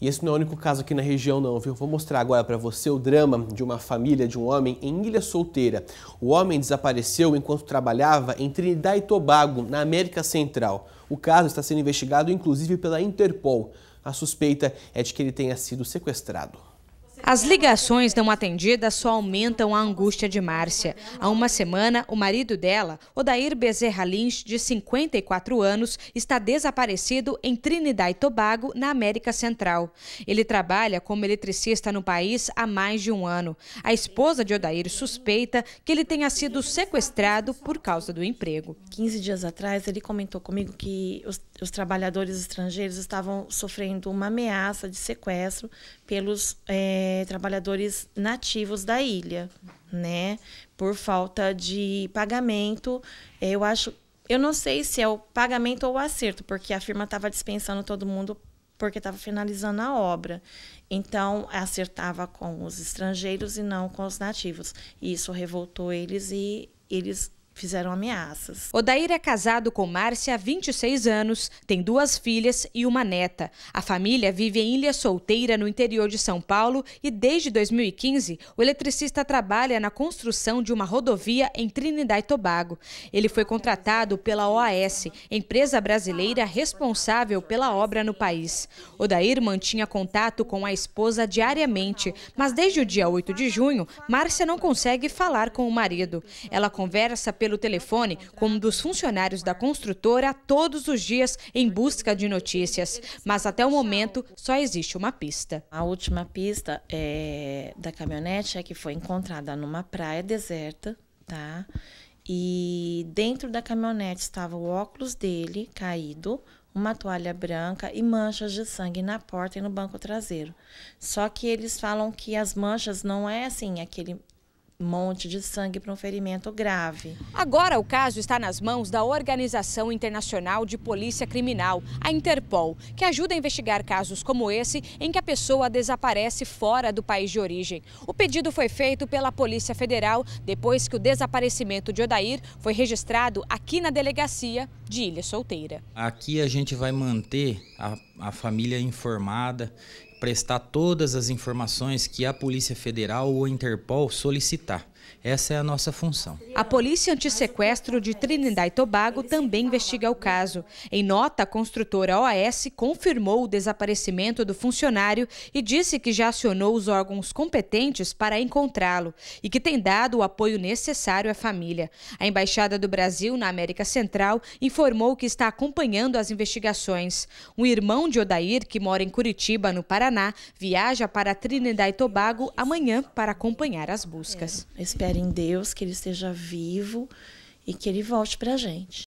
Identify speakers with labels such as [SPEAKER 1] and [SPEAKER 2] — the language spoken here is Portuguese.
[SPEAKER 1] E esse não é o único caso aqui na região não, viu? Vou mostrar agora para você o drama de uma família de um homem em Ilha Solteira. O homem desapareceu enquanto trabalhava em Trinidad e Tobago, na América Central. O caso está sendo investigado inclusive pela Interpol. A suspeita é de que ele tenha sido sequestrado.
[SPEAKER 2] As ligações não atendidas só aumentam a angústia de Márcia. Há uma semana, o marido dela, Odair Bezerra Lins, de 54 anos, está desaparecido em Trinidad e Tobago, na América Central. Ele trabalha como eletricista no país há mais de um ano. A esposa de Odair suspeita que ele tenha sido sequestrado por causa do emprego. 15
[SPEAKER 1] dias atrás, ele comentou comigo que os, os trabalhadores estrangeiros estavam sofrendo uma ameaça de sequestro pelos. Eh, eh, trabalhadores nativos da ilha, né? Por falta de pagamento, eh, eu acho, eu não sei se é o pagamento ou o acerto, porque a firma estava dispensando todo mundo porque estava finalizando a obra. Então, acertava com os estrangeiros e não com os nativos. E Isso revoltou
[SPEAKER 2] eles e eles fizeram ameaças. Odair é casado com Márcia há 26 anos, tem duas filhas e uma neta. A família vive em Ilha Solteira, no interior de São Paulo, e desde 2015 o eletricista trabalha na construção de uma rodovia em Trinidad e Tobago. Ele foi contratado pela OAS, empresa brasileira responsável pela obra no país. Odair mantinha contato com a esposa diariamente, mas desde o dia 8 de junho, Márcia não consegue falar com o marido. Ela conversa pelo pelo telefone com um dos funcionários da construtora todos os dias em busca de notícias. Mas até o momento só existe uma pista. A última pista é da caminhonete é que foi encontrada numa
[SPEAKER 1] praia deserta, tá? E dentro da caminhonete estava o óculos dele caído, uma toalha branca e manchas de sangue na porta e no banco traseiro. Só que eles falam que as manchas não é assim, é aquele monte de sangue para um ferimento grave.
[SPEAKER 2] Agora o caso está nas mãos da Organização Internacional de Polícia Criminal, a Interpol, que ajuda a investigar casos como esse em que a pessoa desaparece fora do país de origem. O pedido foi feito pela Polícia Federal depois que o desaparecimento de Odair foi registrado aqui na delegacia de Ilha Solteira.
[SPEAKER 1] Aqui a gente vai manter a, a família informada prestar todas as informações que a Polícia Federal ou a Interpol solicitar. Essa é a nossa função.
[SPEAKER 2] A Polícia Antissequestro de Trinidad e Tobago também investiga o caso. Em nota, a construtora OAS confirmou o desaparecimento do funcionário e disse que já acionou os órgãos competentes para encontrá-lo e que tem dado o apoio necessário à família. A Embaixada do Brasil na América Central informou que está acompanhando as investigações. Um irmão de Odair, que mora em Curitiba, no Paraná, Paraná, viaja para Trinidad e Tobago amanhã para acompanhar as buscas. É, espero em Deus que ele esteja vivo e que ele volte para a gente.